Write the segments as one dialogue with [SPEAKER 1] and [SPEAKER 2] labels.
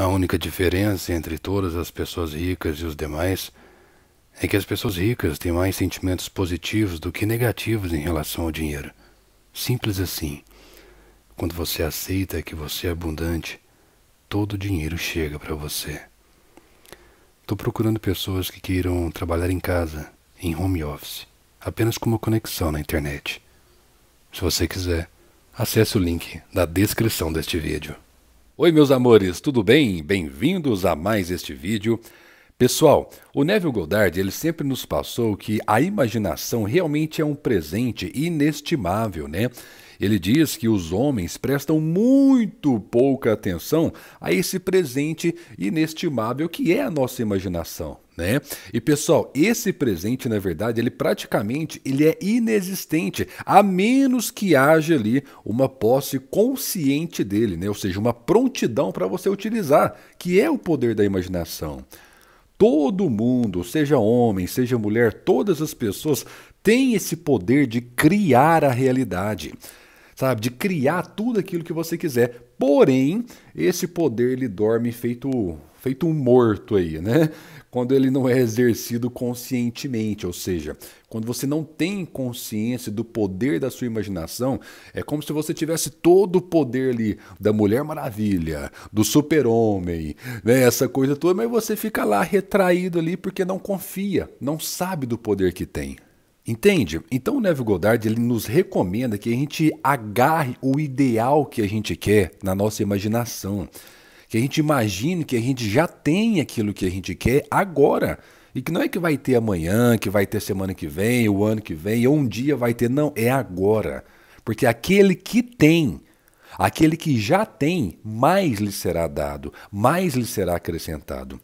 [SPEAKER 1] A única diferença entre todas as pessoas ricas e os demais é que as pessoas ricas têm mais sentimentos positivos do que negativos em relação ao dinheiro. Simples assim. Quando você aceita que você é abundante, todo o dinheiro chega para você. Estou procurando pessoas que queiram trabalhar em casa, em home office, apenas com uma conexão na internet. Se você
[SPEAKER 2] quiser, acesse o link da descrição deste vídeo. Oi, meus amores, tudo bem? Bem-vindos a mais este vídeo. Pessoal, o Neville Goddard ele sempre nos passou que a imaginação realmente é um presente inestimável, né? Ele diz que os homens prestam muito pouca atenção a esse presente inestimável que é a nossa imaginação né? E pessoal, esse presente, na verdade, ele praticamente ele é inexistente, a menos que haja ali uma posse consciente dele, né? Ou seja, uma prontidão para você utilizar, que é o poder da imaginação. Todo mundo, seja homem, seja mulher, todas as pessoas têm esse poder de criar a realidade sabe? De criar tudo aquilo que você quiser. Porém, esse poder ele dorme feito feito um morto aí, né? Quando ele não é exercido conscientemente, ou seja, quando você não tem consciência do poder da sua imaginação, é como se você tivesse todo o poder ali da Mulher Maravilha, do Super-Homem, né? essa coisa toda, mas você fica lá retraído ali porque não confia, não sabe do poder que tem. Entende? Então o Neville Goddard ele nos recomenda que a gente agarre o ideal que a gente quer na nossa imaginação que a gente imagine que a gente já tem aquilo que a gente quer agora. E que não é que vai ter amanhã, que vai ter semana que vem, o ano que vem, ou um dia vai ter. Não, é agora. Porque aquele que tem, aquele que já tem, mais lhe será dado, mais lhe será acrescentado.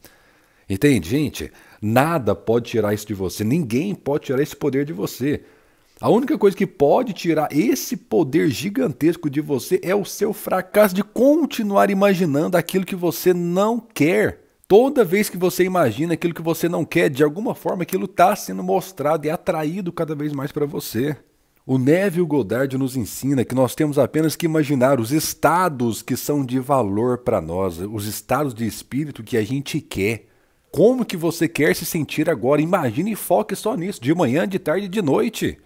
[SPEAKER 2] Entende, gente? Nada pode tirar isso de você, ninguém pode tirar esse poder de você. A única coisa que pode tirar esse poder gigantesco de você é o seu fracasso de continuar imaginando aquilo que você não quer. Toda vez que você imagina aquilo que você não quer, de alguma forma aquilo está sendo mostrado e atraído cada vez mais para você. O Neville Goddard nos ensina que nós temos apenas que imaginar os estados que são de valor para nós, os estados de espírito que a gente quer. Como que você quer se sentir agora? Imagine e foque só nisso, de manhã, de tarde e de noite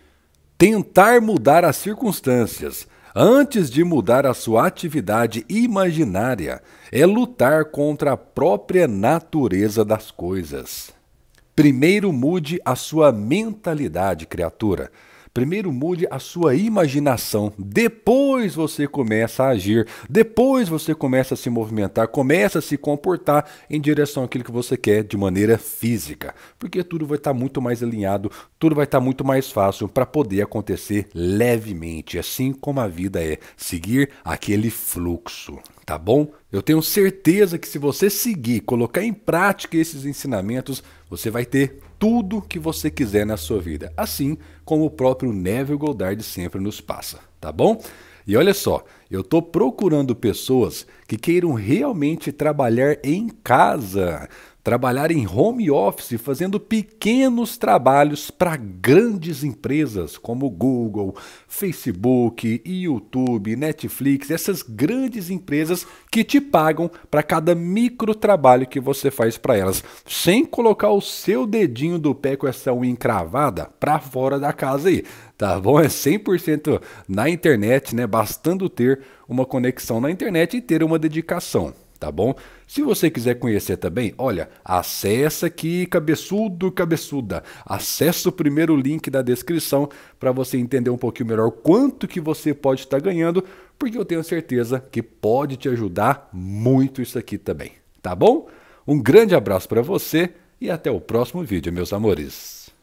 [SPEAKER 2] tentar mudar as circunstâncias antes de mudar a sua atividade imaginária é lutar contra a própria natureza das coisas. Primeiro mude a sua mentalidade, criatura. Primeiro mude a sua imaginação, depois você começa a agir, depois você começa a se movimentar, começa a se comportar em direção àquilo que você quer de maneira física, porque tudo vai estar muito mais alinhado, tudo vai estar muito mais fácil para poder acontecer levemente, assim como a vida é, seguir aquele fluxo, tá bom? Eu tenho certeza que se você seguir, colocar em prática esses ensinamentos, você vai ter tudo que você quiser na sua vida, assim como o próprio Neville Goddard sempre nos passa, tá bom? E olha só, eu estou procurando pessoas que queiram realmente trabalhar em casa trabalhar em home office fazendo pequenos trabalhos para grandes empresas como Google, Facebook, YouTube, Netflix, essas grandes empresas que te pagam para cada micro trabalho que você faz para elas, sem colocar o seu dedinho do pé com essa unha encravada para fora da casa aí. Tá bom? É 100% na internet, né? Bastando ter uma conexão na internet e ter uma dedicação tá bom? Se você quiser conhecer também, olha, acessa aqui, cabeçudo, cabeçuda. Acessa o primeiro link da descrição para você entender um pouquinho melhor quanto que você pode estar tá ganhando, porque eu tenho certeza que pode te ajudar muito isso aqui também, tá bom? Um grande abraço para você e até o próximo vídeo, meus amores.